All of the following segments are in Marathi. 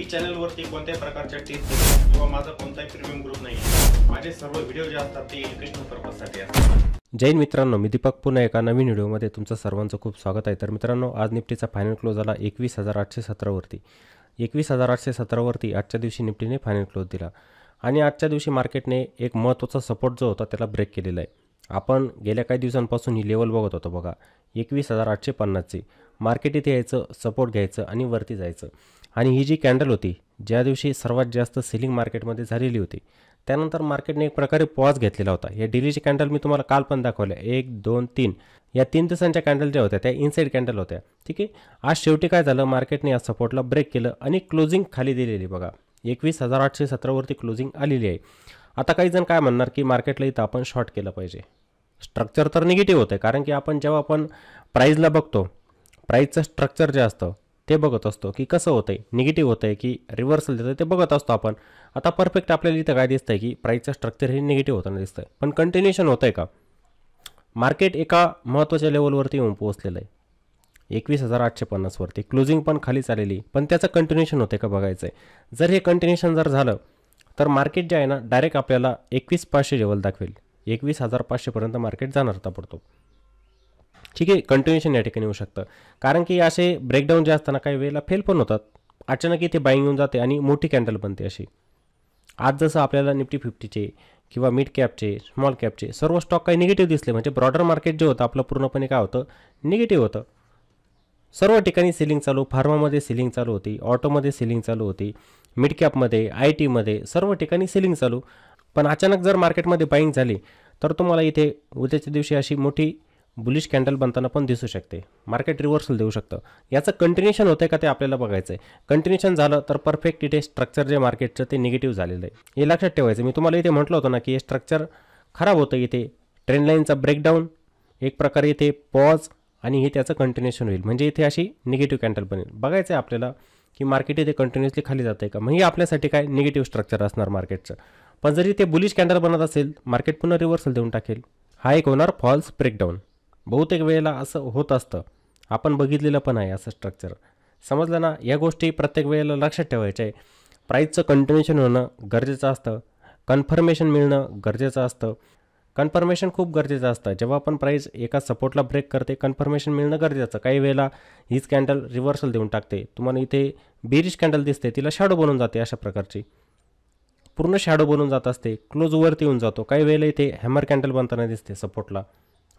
मी चॅनलवरती कोणत्याही प्रकारच्या टिप्स किंवा माझा कोणताही प्रीमियम ग्रुप नाही माझे सर्व व्हिडिओ जे असतात ते एज्युकेशनल पर्पजसाठी असतात जैन मित्रांनो मी दीपक पुन्हा एका नवीन व्हिडिओमध्ये तुमचं सर्वांचं खूप स्वागत आहे तर मित्रांनो आज निफ्टीचा फायनल क्लोज झाला एकवीस हजार आठशे सतरावरती एकवीस हजार आठशे सतरावरती आजच्या दिवशी निफ्टीने फायनल क्लोज दिला आणि आजच्या दिवशी मार्केटने एक महत्त्वाचा सपोर्ट जो होता त्याला ब्रेक केलेला आहे आपण गेल्या काही दिवसांपासून ही लेवल बघत होतो बघा एकवीस हजार आठशे पन्नासचे मार्केट इथे यायचं सपोर्ट घ्यायचं आणि वरती जायचं आणि ही जी कॅन्डल होती ज्या दिवशी सर्वात जास्त सेलिंग मार्केटमध्ये झालेली होती त्यानंतर मार्केटने एक प्रकारे पॉज घेतलेला होता या डेलीची कॅन्डल मी तुम्हाला काल पण दाखवल्या एक दोन तीन या तीन दिवसांच्या कॅन्डल ज्या होत्या त्या इनसाईड कॅन्डल होत्या ठीक आहे आज शेवटी काय झालं मार्केटने या सपोर्टला ब्रेक केलं आणि क्लोजिंग खाली दिलेली बघा एकवीस हजार आठशे सतरावरती क्लोजिंग आलेली आहे आता काही जण काय म्हणणार की मार्केटला इथं आपण शॉर्ट केलं पाहिजे स्ट्रक्चर तर निगेटिव्ह होतं आहे कारण की आपण जेव्हा आपण प्राईजला बघतो प्राईजचं स्ट्रक्चर जे असतं ते बघत असतो की कसं होतं आहे निगेटिव्ह होतं आहे की रिव्हर्सल देतं ते बघत असतो आपण आता परफेक्ट आपल्याला इथं काय दिसतं की प्राईजचं स्ट्रक्चर हे निगेटिव्ह होताना दिसतं पण कंटिन्युएशन होतं आहे का मार्केट एका महत्त्वाच्या लेवलवरती येऊन पोहोचलेलं आहे एकवीस हजार आठशे पन्नासवरती क्लोजिंग पण खाली चालेली पण त्याचं कंटिन्युएशन होतं का बघायचं आहे जर हे कंटिन्युएशन जर झालं तर मार्केट जे आहे ना डायरेक्ट आपल्याला एकवीस पाचशे लेवल दाखवेल एकवीस हजार पाचशेपर्यंत मार्केट जाणार पडतो ठीक आहे कंटिन्युएशन या ठिकाणी येऊ शकतं कारण की असे ब्रेकडाऊन जे असताना काही वेळेला फेल पण होतात अचानक इथे बाईंग येऊन जाते आणि मोठी कॅन्डल बनते अशी आज जसं आपल्याला निफ्टी फिफ्टीचे किंवा मिड कॅपचे स्मॉल कॅपचे सर्व स्टॉक काही निगेटिव्ह दिसले म्हणजे ब्रॉडर मार्केट जे होतं आपलं पूर्णपणे काय होतं निगेटिव्ह होतं सर्व ठिकाणी सिलिंग चालू फार्मामध्ये सिलिंग चालू होती ऑटोमध्ये सिलिंग चालू होती मिड कॅपमध्ये आय टीमध्ये सर्व ठिकाणी सिलिंग चालू पण अचानक जर मार्केटमध्ये बाईंग झाली तर तुम्हाला इथे उद्याच्या दिवशी अशी मोठी बुलिश कॅन्डल बनताना पण दिसू शकते मार्केट रिव्हर्सल देऊ शकतं याचं कंटिन्युएशन होतं का ते आपल्याला बघायचं आहे कंटिन्युएशन झालं तर परफेक्ट इथे स्ट्रक्चर जे मार्केटचं ते निगेटिव्ह झालेलं आहे हे लक्षात ठेवायचं मी तुम्हाला इथे म्हटलं होतं ना की हे स्ट्रक्चर खराब होतं इथे ट्रेनलाईनचा ब्रेकडाऊन एक प्रकारे इथे पॉज आणि हे त्याचं कंटिन्युएशन होईल म्हणजे इथे अशी निगेटिव्ह कॅन्डल बनेल बघायचं आहे आपल्याला की मार्केट इथे कंटिन्युअसली खाली जाते का मग हे आपल्यासाठी काय निगेटिव्ह स्ट्रक्चर असणार मार्केटचं पण जरी ते बुलिश कॅन्डल बनत असेल मार्केट पुन्हा रिव्हर्सल देऊन टाकेल हा एक होणार फॉल्स ब्रेकडाऊन बहुतेक वेळेला असं होत असतं आपण बघितलेलं पण आहे असं स्ट्रक्चर समजलं ना या गोष्टी प्रत्येक वेळेला लक्षात ठेवायच्या आहे प्राईजचं कंटिन्युएशन होणं गरजेचं असतं कन्फर्मेशन मिळणं गरजेचं असतं कन्फर्मेशन खूप गरजेचं असतं जेव्हा आपण प्राईज एका सपोर्टला ब्रेक करते कन्फर्मेशन मिळणं गरजेचं काही वेळेला हीच कॅन्डल रिव्हर्सल देऊन टाकते तुम्हाला इथे बेरिश कॅन्डल दिसते तिला शॅडो बनून जाते अशा प्रकारची पूर्ण शॅडो बनून जात असते क्लोज वरती येऊन जातो काही वेळेला इथे हॅमर कॅन्डल बनताना दिसते सपोर्टला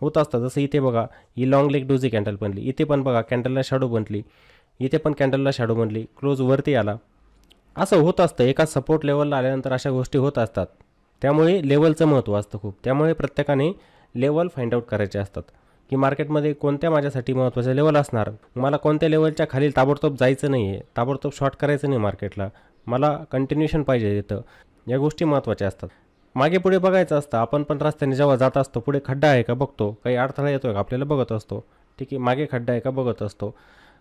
होत असतं जसं इथे बघा ही लॉंग लेग डोजी कॅन्डल बनली इथे पण बघा कॅन्डलला शॅडो बनली इथे पण कॅन्डलला शॅडो बनली क्लोज वरती आला असं होत असतं एका सपोर्ट लेवलला आल्यानंतर अशा गोष्टी होत असतात त्यामुळे लेवलचं महत्त्व असतं खूप त्यामुळे प्रत्येकाने लेवल फाइंड आउट करायचे असतात की मार्केटमध्ये कोणत्या माझ्यासाठी महत्त्वाचं लेवल असणार मला कोणत्या लेवलच्या खाली ताबडतोब जायचं नाही आहे ताबडतोब शॉर्ट करायचं नाही मार्केटला मला कंटिन्युएशन पाहिजे तिथं या गोष्टी महत्त्वाच्या असतात मागे पुढे बघायचं असतं आपण पण रस्त्याने जेव्हा जात असतो पुढे खड्डा आहे का बघतो काही अडथळा येतो का आपल्याला बघत असतो ठीक आहे मागे खड्डा आहे का बघत असतो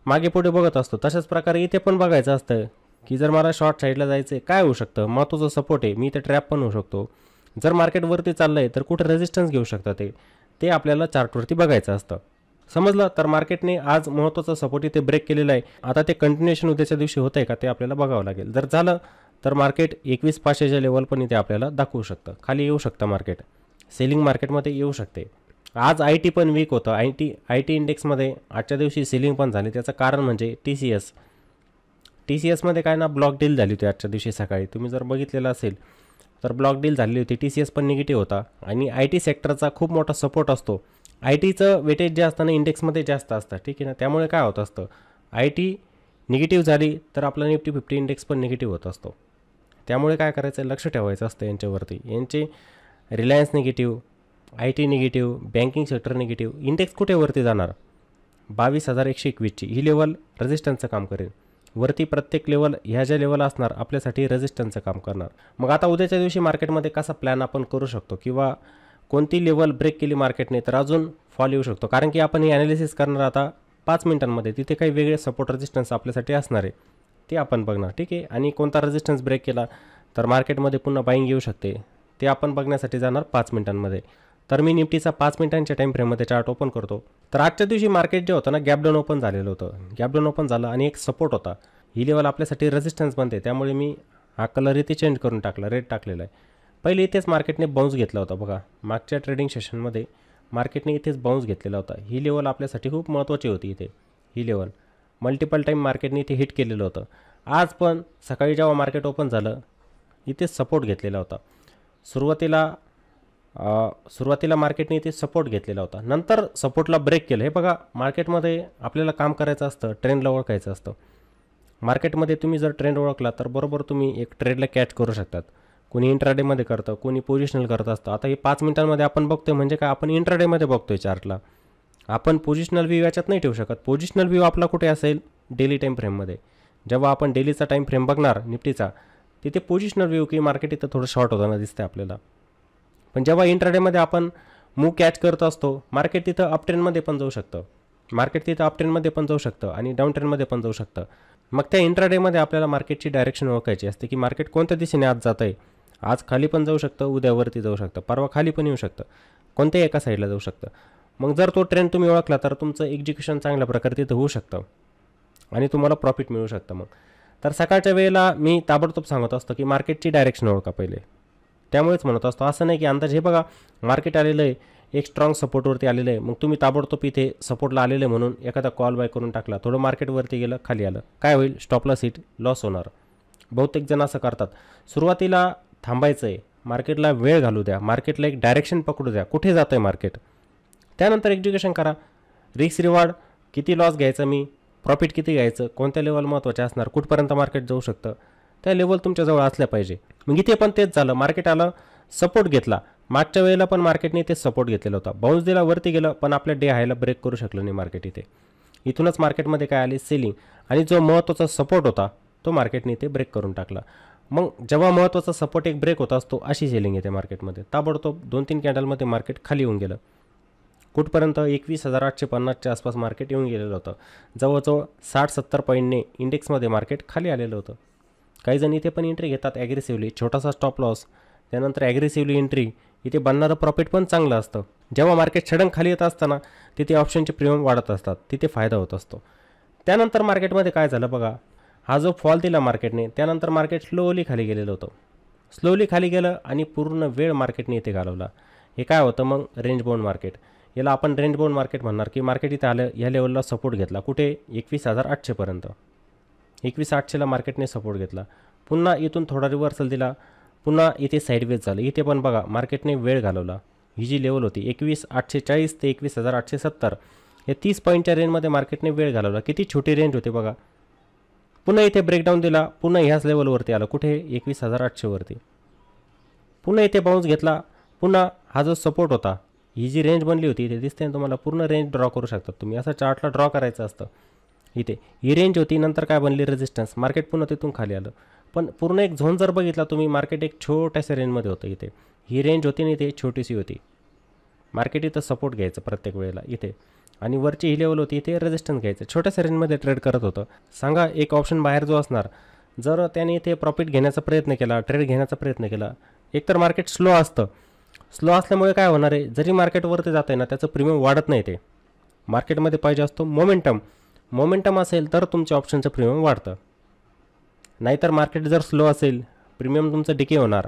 मागे पुढे बघत असतो तशाच प्रकारे इथे पण बघायचं असतं की जर मला शॉर्ट साईडला जायचं आहे काय होऊ शकतं महत्त्वाचा सपोर्ट आहे मी इथे ट्रॅप पण होऊ शकतो जर मार्केटवरती चाललं आहे तर कुठे रेजिस्टन्स घेऊ शकतं ते ते आपल्याला चार्टवरती बघायचं असतं समजलं तर मार्केटने आज महत्त्वाचा सपोर्ट इथे ब्रेक केलेला आहे आता ते कंटिन्युएशन उद्याच्या दिवशी होत आहे का ते आपल्याला बघावं लागेल जर झालं तर मार्केट एकवीस पाचशेच्या लेवल पण इथे आपल्याला दाखवू शकतं खाली येऊ शकतं मार्केट सेलिंग मार्केटमध्ये येऊ शकते आज आय टी पण वीक होतं आय टी आय टी इंडेक्समध्ये आजच्या दिवशी सेलिंग पण झाली त्याचं कारण म्हणजे T C S T C एसमध्ये काय ना ब्लॉक डील झाली होती आजच्या दिवशी सकाळी तुम्ही जर बघितलेलं असेल तर ब्लॉक डील झालेली होती टी सी एस पण निगेटिव्ह होता आणि आय टी सेक्टरचा खूप मोठा सपोर्ट असतो आय टीचं वेटेज जे असतं ना इंडेक्समध्ये जास्त असतं ठीक आहे ना त्यामुळे काय होत असतं आय टी निगेटिव्ह झाली तर आपला निफ्टी फिफ्टी इंडेक्स पण निगेटिव्ह होत असतो त्यामुळे काय करायचं लक्ष ठेवायचं असतं यांच्यावरती यांचे Reliance negative I T negative banking sector negative index कुठेवरती जाणार बावीस हजार एकशे एकवीसची ही लेवल रजिस्टन्सचं काम करेल वरती प्रत्येक लेवल ह्या ज्या लेवल असणार आपल्यासाठी रजिस्टन्सचं काम करणार मग आता उद्याच्या दिवशी मार्केटमध्ये कसा प्लॅन आपण करू शकतो किंवा कोणती लेवल ब्रेक केली मार्केटने तर अजून फॉल येऊ शकतो कारण की आपण हे ॲनालिसिस करणार आता पाच मिनिटांमध्ये तिथे काही वेगळे सपोर्ट रेजिस्टन्स आपल्यासाठी असणार आहे ते आपण बघणार ठीक आहे आणि कोणता रेजिस्टन्स ब्रेक केला तर मार्केटमध्ये पुन्हा बाईंग येऊ शकते ते आपण बघण्यासाठी जाणार पाच मिनिटांमध्ये तर मी निफ्टीचा पाच मिनिटांच्या टाईम फ्रेममध्ये चार्ट ओपन करतो तर आजच्या दिवशी मार्केट जे होतं ना गॅपडाऊन ओपन झालेलं होतं गॅपडाऊन ओपन झालं आणि एक सपोर्ट होता ही लेवल आपल्यासाठी रेजिस्टन्स बनते त्यामुळे मी हा कलर इथे चेंज करून टाकला रेड टाकलेला आहे पहिले इथेच मार्केटने बाउन्स घेतला होता बघा मागच्या ट्रेडिंग सेशनमध्ये मार्केटने इथेच बाउन्स घेतलेला होता ही लेवल आपल्यासाठी खूप महत्त्वाची होती इथे ही लेवल मल्टिपल टाईम मार्केटने इथे हिट केलेलं होतं आज पण सकाळी जेव्हा मार्केट ओपन झालं इथेच सपोर्ट घेतलेला होता सुरुवातीला सुरुवातीला मार्केटने इथे सपोर्ट घेतलेला होता नंतर सपोर्टला ब्रेक केलं हे बघा मार्केटमध्ये आपल्याला काम करायचं असतं ट्रेंडला ओळखायचं असतं मार्केटमध्ये तुम्ही जर ट्रेंड ओळखला तर बरोबर तुम्ही एक ट्रेडला कॅच करू शकतात कोणी इंट्राडेमध्ये करतं कोणी पोझिशनल करत असतं आता हे पाच मिनिटांमध्ये आपण बघतोय म्हणजे काय आपण इंट्राडेमध्ये बघतोय चार्टला आपण पोझिशनल व्ह्यू याच्यात नाही ठेवू शकत पोझिशनल व्ह्यू आपला कुठे असेल डेली टाईम फ्रेममध्ये जेव्हा आपण डेलीचा टाईम फ्रेम बघणार निफ्टीचा तिथे पोझिशनल व्ह्यू की मार्केट इथं थोडं शॉर्ट होताना दिसतंय आपल्याला पण जेव्हा इंट्राडेमध्ये आपण मू कॅच करत असतो मार्केट तिथं अपट्रेनमध्ये पण जाऊ शकतं मार्केट तिथं अपट्रेनमध्ये पण जाऊ शकतं आणि डाऊन ट्रेनमध्ये पण जाऊ शकतं मग त्या इंट्राडेमध्ये आपल्याला मार्केटची डायरेक्शन ओळखायची असते की मार्केट कोणत्या दिशेने आज जात आहे आज खाली पण जाऊ शकतं उद्यावरती जाऊ शकतं परवा खाली पण येऊ शकतं कोणत्याही एका साईडला जाऊ शकतं मग जर तो ट्रेंड तुम्ही ओळखला तर तुमचं एक्झिक्युशन चांगल्या प्रकारे तिथं होऊ शकतं आणि तुम्हाला प्रॉफिट मिळू शकतं मग तर सकाळच्या वेळेला मी ताबडतोब सांगत असतो की मार्केटची डायरेक्शन ओळखा पहिले त्यामुळेच म्हणत असतो असं नाही की अंदाज हे बघा मार्केट आलेलं आहे एक स्ट्रॉंग सपोर्टवरती आलेलं आहे मग तुम्ही ताबडतोब इथे सपोर्टला आलेलं आहे म्हणून एखादा कॉल बाय करून टाकला थोडं मार्केटवरती गेलं खाली आलं काय होईल स्टॉपला सीट लॉस होणार बहुतेक जण असं करतात सुरुवातीला थांबायचं आहे मार्केटला वेळ घालू द्या मार्केटला एक डायरेक्शन पकडू द्या कुठे जातं आहे मार्केट त्यानंतर एज्युकेशन करा रिक्स रिवॉर्ड किती लॉस घ्यायचं मी प्रॉफिट किती घ्यायचं कोणत्या लेवल महत्त्वाचे असणार कुठपर्यंत मार्केट जाऊ शकतं त्या लेवल तुमच्याजवळ असल्या पाहिजे मग इथे पण तेच झालं मार्केट आलं सपोर्ट घेतला मागच्या वेळेला पण मार्केटने ते सपोर्ट घेतलेला होता बाउन्स दिला वरती गेलं पण आपल्या डे हायला ब्रेक करू शकलं नाही मार्केट इथे इथूनच मार्केटमध्ये काय आले सेलिंग आणि जो महत्त्वाचा सपोर्ट होता तो मार्केटने इथे ब्रेक करून टाकला मग जेव्हा महत्त्वाचा सपोर्ट एक ब्रेक होत असतो अशी सेलिंग येते मार्केटमध्ये ताबडतोब दोन तीन कॅन्डलमध्ये मार्केट खाली येऊन गेलं कुठपर्यंत एकवीस हजार आठशे पन्नासच्या आसपास मार्केट येऊन गेलेलं होतं जवळजवळ साठ सत्तर पॉईंटने इंडेक्समध्ये मार्केट खाली आलेलं होतं काही जण इथे पण एंट्री घेतात ॲग्रेसिव्हली छोटासा स्टॉप लॉस त्यानंतर ॲग्रेसिव्हली एंट्री इथे बनणारं प्रॉफिट पण चांगलं असतं जेव्हा मार्केट छडंग खाली येत असताना तिथे ऑप्शनचे प्रीमियम वाढत असतात तिथे फायदा होत असतो त्यानंतर मार्केटमध्ये काय झालं बघा हा जो फॉल दिला मार्केटने त्यानंतर मार्केट स्लोली खाली गेलेलं होतं स्लोली खाली गेलं आणि पूर्ण वेळ मार्केटने इथे घालवला हे काय होतं मग रेंज बाउंड मार्केट याला आपण रेंज बाउंड मार्केट म्हणणार की मार्केट इथे आलं या लेवलला सपोर्ट घेतला कुठे एकवीस हजार आठशेपर्यंत एकवीस आठशेला मार्केटने सपोर्ट घेतला पुन्हा इथून थोडा रिव्हर्सल दिला पुन्हा इथे साईडवेज झालं इथे पण बघा मार्केटने वेळ घालवला ही जी लेवल होती एकवीस आठशे चाळीस ते एकवीस हजार आठशे सत्तर या तीस पॉईंटच्या रेंजमध्ये मार्केटने वेळ घालवला किती छोटी रेंज होती बघा पुन्हा इथे ब्रेकडाऊन दिला पुन्हा ह्याच लेवलवरती आलं कुठे एकवीस हजार आठशेवरती पुन्हा इथे बाउन्स घेतला पुन्हा हा जो सपोर्ट होता ही जी रेंज बनली होती इथे दिसते ना तुम्हाला पूर्ण रेंज ड्रॉ करू शकतात तुम्ही असा चार्टला ड्रॉ करायचं असतं इथे ही रेंज होती नंतर काय बनली रेजिस्टन्स मार्केट पुन्हा तिथून खाली आलं पण पूर्ण एक झोन जर बघितला तुम्ही मार्केट एक छोट्याशा रेंजमध्ये होतं इथे ही रेंज होती ना इथे छोटीशी होती मार्केट इथं सपोर्ट घ्यायचं प्रत्येक वेळेला इथे आणि वरची ही लेवल होती इथे रेजिस्टन्स घ्यायचं छोट्या रेंजमध्ये ट्रेड करत होतं सांगा एक ऑप्शन बाहेर जो असणार जर त्याने इथे प्रॉफिट घेण्याचा प्रयत्न केला ट्रेड घेण्याचा प्रयत्न केला एकतर मार्केट स्लो असतं स्लो असल्यामुळे काय होणार आहे जरी मार्केटवरती जात आहे ना त्याचं प्रीमियम वाढत नाही ते मार्केटमध्ये पाहिजे असतो मोमेंटम मोमेंटम असेल तर तुमच्या ऑप्शनचं प्रीमियम वाढतं नाहीतर मार्केट जर स्लो असेल प्रीमियम तुमचं डिके होणार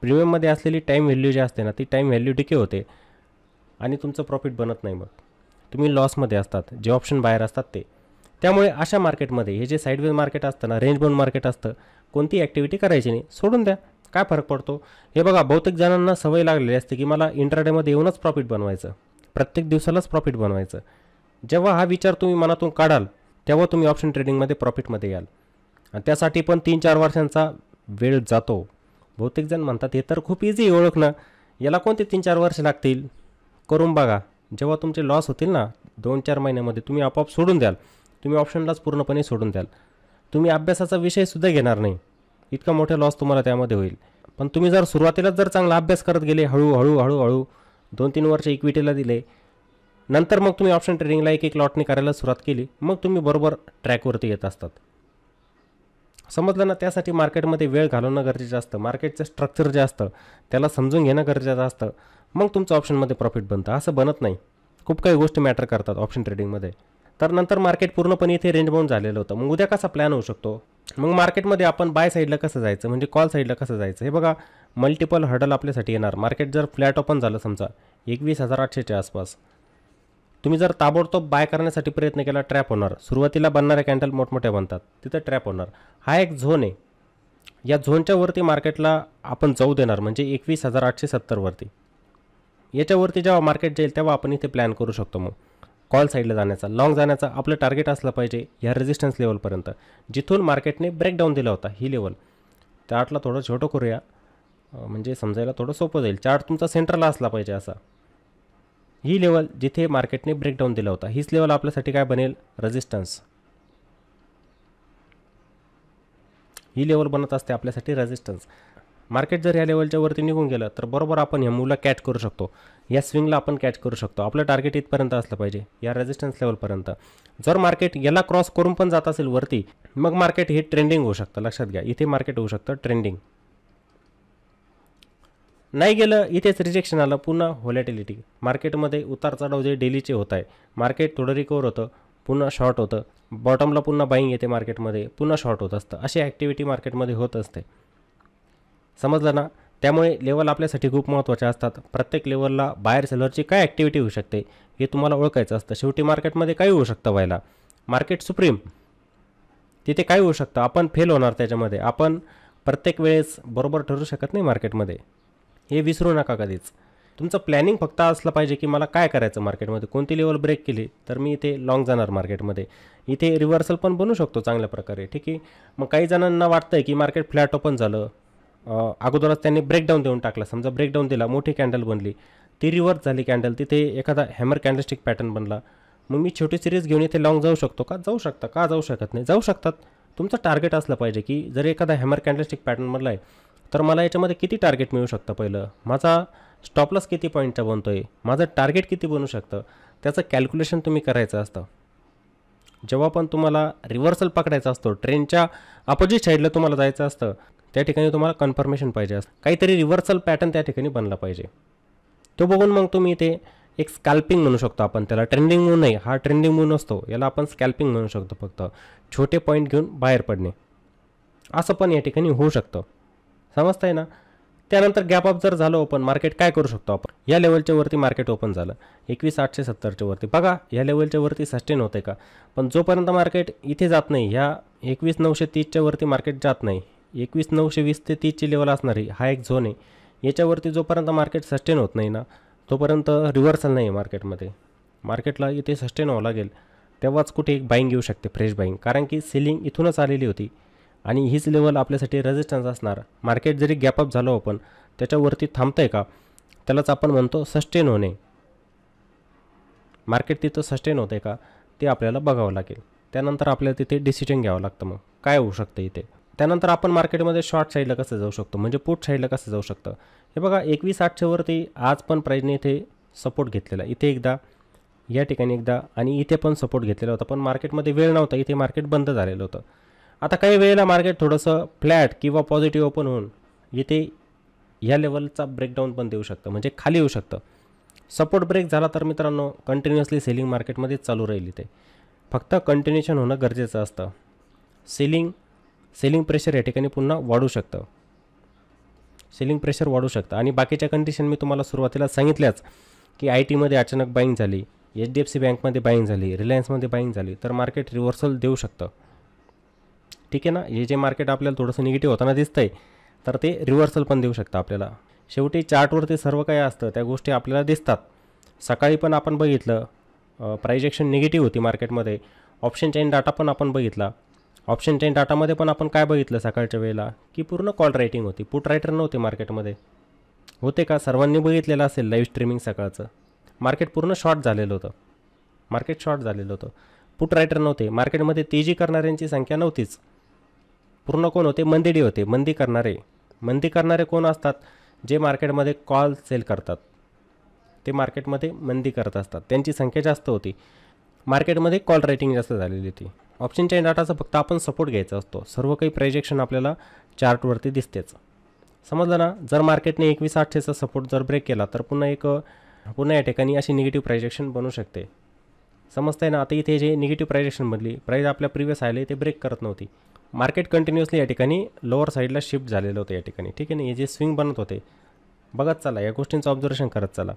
प्रीमियममध्ये असलेली टाईम व्हॅल्यू जी असते ना ती टाईम व्हॅल्यू डिके होते आणि तुमचं प्रॉफिट बनत नाही मग तुम्ही लॉसमध्ये असतात जे ऑप्शन बाहेर असतात ते त्यामुळे अशा मार्केटमध्ये हे जे साईडवेज मार्केट असतं ना रेंज बाउंड मार्केट असतं कोणती ॲक्टिव्हिटी करायची नाही सोडून द्या काय फरक पडतो हे बघा बहुतेक जणांना सवय लागलेली असते की मला इंटरडेमध्ये येऊनच प्रॉफिट बनवायचं प्रत्येक दिवसालाच प्रॉफिट बनवायचं जेव्हा हा विचार तुम्ही मनातून काढाल तेव्हा तुम्ही ऑप्शन ट्रेडिंगमध्ये प्रॉफिटमध्ये याल आणि त्यासाठी पण तीन चार वर्षांचा वेळ जातो बहुतेक जण म्हणतात हे तर खूप इझी ओळखणं याला कोणते तीन चार वर्ष लागतील करून बघा जेव्हा तुमचे लॉस होतील ना दोन चार महिन्यामध्ये तुम्ही आपोआप सोडून द्याल तुम्ही ऑप्शनलाच पूर्णपणे सोडून द्याल तुम्ही अभ्यासाचा विषयसुद्धा घेणार नाही इतका मोठा लॉस तुम्हाला त्यामध्ये होईल पण तुम्ही जर सुरुवातीलाच जर चांगला अभ्यास करत गेले हळूहळू हळूहळू दोन तीन वर्ष इक्विटीला दिले नंतर मग तुम्ही ऑप्शन ट्रेडिंगला एक एक लॉटने करायला सुरुवात केली मग तुम्ही बरोबर ट्रॅकवरती येत असतात समजलं ना त्यासाठी मार्केटमध्ये वेळ घालवणं गरजेचं असतं मार्केटचं स्ट्रक्चर जे असतं त्याला समजून घेणं गरजेचं असतं मग तुमचं ऑप्शनमध्ये प्रॉफिट बनतं असं बनत नाही खूप काही गोष्टी मॅटर करतात ऑप्शन ट्रेडिंगमध्ये तर नंतर मार्केट पूर्णपणे इथे रेंज बाउंड झालेलं होतं मग उद्या कसा प्लॅन होऊ शकतो मग मार्केटमध्ये आपण बाय साईडला कसं जायचं म्हणजे कॉल साईडला कसं जायचं हे बघा मल्टिपल हर्डल आपल्यासाठी येणार मार्केट जर फ्लॅट ओपन झालं समजा एकवीस हजार आठशेच्या आसपास तुम्ही जर ताबडतोब बाय करण्यासाठी प्रयत्न केला ट्रॅप होणार सुरुवातीला बनणाऱ्या कॅन्डल मोठमोठ्या बनतात तिथं ट्रॅप होणार हा एक झोन आहे या झोनच्या वरती मार्केटला आपण जाऊ देणार म्हणजे एकवीस हजार आठशे सत्तरवरती याच्यावरती जेव्हा मार्केट जाईल तेव्हा आपण इथे प्लॅन करू शकतो मग कॉल साईडला जाण्याचा लॉंग जाण्याचा आपलं टार्गेट असलं पाहिजे ह्या रेजिस्टन्स लेवलपर्यंत जिथून मार्केटने ब्रेकडाऊन दिला होता ही लेवल चार्टला थोडं छोटं करूया म्हणजे समजायला थोडं सोपं जाईल चार्ट तुमचा सेंटरला असला पाहिजे असा ही लेवल जिथे मार्केटने ब्रेकडाऊन दिला होता हीच लेवल आपल्यासाठी काय बनेल रेजिस्टन्स ही लेवल बनत असते आपल्यासाठी रेजिस्टन्स मार्केट जर या लेवलच्या वरती निघून गेलं तर बरोबर आपण ह्या मूवला कॅच करू शकतो या स्विंगला आपण कॅच करू शकतो आपलं टार्गेट इथपर्यंत असलं पाहिजे या रेजिस्टन्स लेवलपर्यंत जर मार्केट याला क्रॉस करून पण जात असेल वरती मग मार्केट हे ट्रेंडिंग होऊ शकतं लक्षात घ्या इथे मार्केट होऊ शकतं ट्रेंडिंग नाही गेलं इथेच रिजेक्शन आलं पुन्हा होलॅटिलिटी मार्केटमध्ये उतार चढाव जे डेलीचे होत आहे मार्केट थोडं रिकवर होतं पुन्हा शॉर्ट होतं बॉटमला पुन्हा बाईंग येते मार्केटमध्ये पुन्हा शॉर्ट होत असतं अशी ॲक्टिव्हिटी मार्केटमध्ये होत असते समजलं ना त्यामुळे लेवल आपल्यासाठी खूप महत्त्वाच्या असतात प्रत्येक लेवलला बाहेर सेलरची काय ॲक्टिव्हिटी होऊ शकते हे तुम्हाला ओळखायचं असतं शेवटी मार्केटमध्ये काही होऊ शकतं व्हायला मार्केट सुप्रीम तिथे काय होऊ शकतं आपण फेल होणार त्याच्यामध्ये आपण प्रत्येक वेळेस बरोबर ठरू शकत नाही मार्केटमध्ये हे विसरू नका कधीच तुमचं प्लॅनिंग फक्त असलं पाहिजे की मला काय करायचं मार्केटमध्ये कोणती लेवल ब्रेक केली तर मी इथे लॉंग जाणार मार्केटमध्ये इथे रिव्हर्सल पण बनू शकतो चांगल्या प्रकारे ठीक आहे मग काही जणांना वाटतं आहे की मार्केट फ्लॅट ओपन झालं अगोदरच त्यांनी ब्रेकडाऊन देऊन टाकला समजा ब्रेकडाऊन दिला मोठी कॅन्डल बनली ती रिव्हर्स झाली कॅन्डल तिथे एखादा हॅमर कॅन्डलस्टिक पॅटर्न बनला मग मी छोटी सिरीज घेऊन इथे लाँग जाऊ शकतो का जाऊ शकता का जाऊ शकत नाही जाऊ शकतात तुमचं टार्गेट असलं पाहिजे की जर एखादा हॅमर कॅन्डलस्टिक पॅटर्न बनला आहे तर मला याच्यामध्ये किती टार्गेट मिळू शकतं पहिलं माझा स्टॉपलस किती पॉईंटचा बनतो आहे माझं टार्गेट किती बनू शकतं त्याचं कॅल्क्युलेशन तुम्ही करायचं असतं जेव्हा पण तुम्हाला रिव्हर्सल पकडायचा असतो ट्रेनच्या अपोजिट साईडला तुम्हाला जायचं असतं त्या ठिकाणी तुम्हाला कन्फर्मेशन पाहिजे असं काहीतरी रिव्हर्सल पॅटर्न त्या ठिकाणी बनला पाहिजे तो बघून मग तुम्ही ते एक स्कॅल्पिंग म्हणू शकतो आपण त्याला ट्रेंडिंग मूव नाही हा ट्रेंडिंग मूव नसतो याला आपण स्कॅल्पिंग म्हणू शकतो फक्त छोटे पॉईंट घेऊन बाहेर पडणे असं पण या ठिकाणी होऊ शकतं आहे ना त्यानंतर गॅप अप जर झालं ओपन मार्केट काय करू शकतो आपण या लेवलच्या वरती मार्केट ओपन झालं एकवीस आठशे सत्तरच्या वरती बघा या लेवलच्या वरती सस्टेन होते का पण जोपर्यंत मार्केट इथे जात नाही ह्या एकवीस नऊशे तीसच्या वरती मार्केट जात नाही एकवीस नऊशे वीस ते तीसची लेवल असणार हा एक झोन आहे याच्यावरती जोपर्यंत मार्केट सस्टेन होत नाही ना तोपर्यंत रिव्हर्सल नाही आहे मार्केटमध्ये मार्केटला इथे सस्टेन व्हावं लागेल तेव्हाच कुठे एक बाईंग येऊ शकते फ्रेश बाईंग कारण की सेलिंग इथूनच आलेली होती आणि हीच लेवल आपल्यासाठी रेजिस्टन्स असणार मार्केट जरी गॅपअप झालो हो आपण त्याच्यावरती थांबतं आहे का त्यालाच आपण म्हणतो सस्टेन होणे मार्केट तिथं सस्टेन होतं आहे का ते आपल्याला बघावं लागेल त्यानंतर आपल्याला तिथे डिसिजन घ्यावं लागतं मग काय होऊ शकतं इथे त्यानंतर आपण मार्केटमध्ये शॉर्ट साईडला कसं जाऊ शकतो म्हणजे पुट साईडला कसं जाऊ शकतं हे बघा एकवीस आठशेवरती आज पण प्राईजने इथे सपोर्ट घेतलेला इथे एकदा या ठिकाणी एकदा आणि इथे पण सपोर्ट घेतलेला होता पण मार्केटमध्ये वेळ नव्हता इथे मार्केट बंद झालेलं होतं आता काही वेळेला मार्केट थोडंसं फ्लॅट किंवा पॉझिटिव्ह ओपन होऊन इथे ह्या लेवलचा ब्रेकडाऊन पण देऊ शकतं म्हणजे खाली येऊ शकतं सपोर्ट ब्रेक झाला तर मित्रांनो कंटिन्युअसली सेलिंग मार्केटमध्ये चालू राहील इथे फक्त कंटिन्युएशन होणं गरजेचं असतं सेलिंग सेलिंग प्रेशर या ठिकाणी पुन्हा वाढू शकतं सेलिंग प्रेशर वाढू शकतं आणि बाकीच्या कंडिशन मी तुम्हाला सुरुवातीला सांगितल्याच की आय टीमध्ये अचानक बाईंग झाली एच डी एफ सी बँकमध्ये बाईंग झाली रिलायन्समध्ये बाईंग झाली तर मार्केट रिव्हर्सल देऊ शकतं ठीक आहे ना हे जे मार्केट आपल्याला थोडंसं निगेटिव्ह होताना दिसतं आहे तर ते रिव्हर्सल पण देऊ शकतं आपल्याला शेवटी चार्टवरती सर्व काही असतं त्या गोष्टी आपल्याला दिसतात सकाळी पण आपण बघितलं प्रायजेक्शन निगेटिव्ह होती मार्केटमध्ये ऑप्शन चेन डाटा पण आपण बघितला ऑप्शन टेन डाटामध्ये पण आपण काय बघितलं सकाळच्या वेळेला की पूर्ण कॉल रायटिंग होती पुट रायटर नव्हते मार्केटमध्ये होते का सर्वांनी बघितलेलं असेल लाईव्ह स्ट्रीमिंग सकाळचं मार्केट पूर्ण शॉर्ट झालेलं होतं मार्केट शॉर्ट झालेलं होतं पुट रायटर नव्हते मार्केटमध्ये तेजी करणाऱ्यांची संख्या नव्हतीच पूर्ण कोण होते मंदिडी होते मंदी करणारे मंदी करणारे कोण असतात जे मार्केटमध्ये कॉल सेल करतात ते मार्केटमध्ये मंदी करत असतात त्यांची संख्या जास्त होती मार्केटमध्ये कॉल रायटिंग जास्त झालेली होती ऑप्शन चेन डाटाचा फक्त आपण सपोर्ट घ्यायचा असतो सर्व काही प्रोजेक्शन आपल्याला चार्टवरती दिसतेच समजलं ना जर मार्केटने एकवीस आठशेचा सपोर्ट जर ब्रेक केला तर पुन्हा एक पुन्हा या ठिकाणी अशी निगेटिव्ह प्रोजेक्शन बनू शकते समजतंय ना आता इथे जे निगेटिव्ह प्रायजेक्शन बनली प्राईज आपल्या प्रिव्हियस आले ते ब्रेक करत नव्हती मार्केट कंटिन्युअसली या ठिकाणी लोअर साईडला शिफ्ट झालेलं होतं या ठिकाणी ठीक आहे ना हे जे स्विंग बनत होते बघत चला या गोष्टींचं ऑब्झर्वेशन करत चला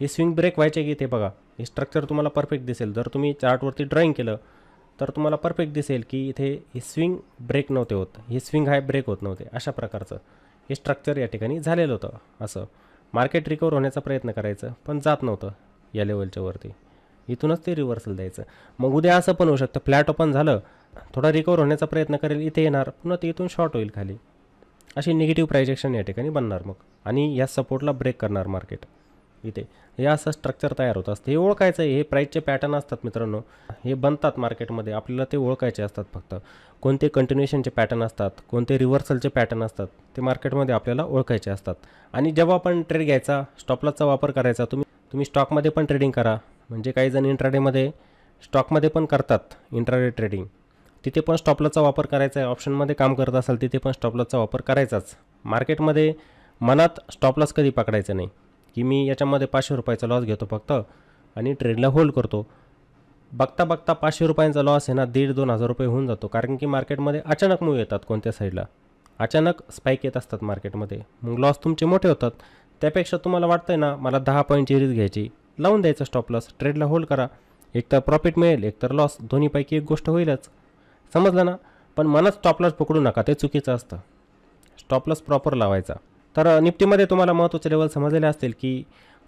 हे स्विंग ब्रेक व्हायचे की ते बघा हे स्ट्रक्चर तुम्हाला परफेक्ट दिसेल जर तुम्ही चार्टवरती ड्रॉईंग केलं तर तुम्हाला परफेक्ट दिसेल की इथे हे स्विंग ब्रेक नव्हते होत हे स्विंग हाय ब्रेक होत नव्हते अशा प्रकारचं हे स्ट्रक्चर या ठिकाणी झालेलं होतं असं मार्केट रिकवर होण्याचा प्रयत्न करायचं पण जात नव्हतं या लेवलच्या वरती इथूनच ते रिव्हर्सल द्यायचं मग उद्या असं पण होऊ शकतं फ्लॅट ओपन झालं थोडा रिकवर होण्याचा प्रयत्न करेल इथे येणार पुन्हा ते इथून शॉर्ट होईल खाली अशी निगेटिव्ह प्रायजेक्शन या ठिकाणी बनणार मग आणि या सपोर्टला ब्रेक करणार मार्केट इथे हे असं स्ट्रक्चर तयार होत असतं हे ओळखायचं आहे हे प्राईजचे पॅटर्न असतात मित्रांनो हे बनतात मार्केटमध्ये आपल्याला ते ओळखायचे असतात फक्त कोणते कंटिन्युएशनचे पॅटर्न असतात कोणते रिव्हर्सलचे पॅटर्न असतात ते मार्केटमध्ये आपल्याला ओळखायचे असतात आणि जेव्हा आपण ट्रेड घ्यायचा स्टॉपलाचा वापर करायचा तुम्ही तुम्ही स्टॉकमध्ये पण ट्रेडिंग करा म्हणजे काही जण इंट्राडेमध्ये स्टॉकमध्ये पण करतात इंट्राडे ट्रेडिंग तिथे पण स्टॉपलाचा वापर करायचा आहे ऑप्शनमध्ये काम करत असाल तिथे पण स्टॉपलाचा वापर करायचाच मार्केटमध्ये मनात स्टॉपलाच कधी पकडायचं नाही की मी याच्यामध्ये पाचशे रुपयाचा लॉस घेतो फक्त आणि ट्रेडला होल्ड करतो बघता बघता पाचशे रुपयांचा लॉस आहे ना दीड दोन हजार रुपये होऊन जातो कारण की मार्केटमध्ये अचानक मूव येतात कोणत्या साईडला अचानक स्पाईक येत असतात मार्केटमध्ये मग लॉस तुमचे मोठे होतात त्यापेक्षा तुम्हाला वाटतं आहे ना मला दहा पॉईंटची रिस्क घ्यायची लावून द्यायचं स्टॉप लॉस ट्रेडला होल्ड करा एकतर प्रॉफिट मिळेल एकतर लॉस दोन्हीपैकी एक गोष्ट होईलच समजलं ना पण मनात लॉस पकडू नका ते चुकीचं असतं लॉस प्रॉपर लावायचा तर निफ्टीमध्ये तुम्हाला महत्त्वाचे लेवल समजलेले असतील की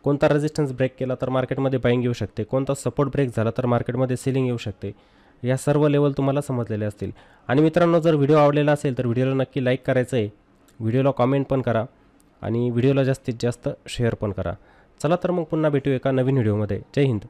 कोणता रेजिस्टन्स ब्रेक केला तर मार्केटमध्ये बाईंग येऊ शकते कोणता सपोर्ट ब्रेक झाला तर मार्केटमध्ये सेलिंग येऊ शकते या सर्व लेवल तुम्हाला समजलेले असतील आणि मित्रांनो जर व्हिडिओ आवडलेला असेल तर व्हिडिओला नक्की लाईक करायचं आहे व्हिडिओला कॉमेंट पण करा आणि व्हिडिओला जास्तीत जास्त शेअर पण करा चला तर मग पुन्हा भेटू एका नवीन व्हिडिओमध्ये जय हिंद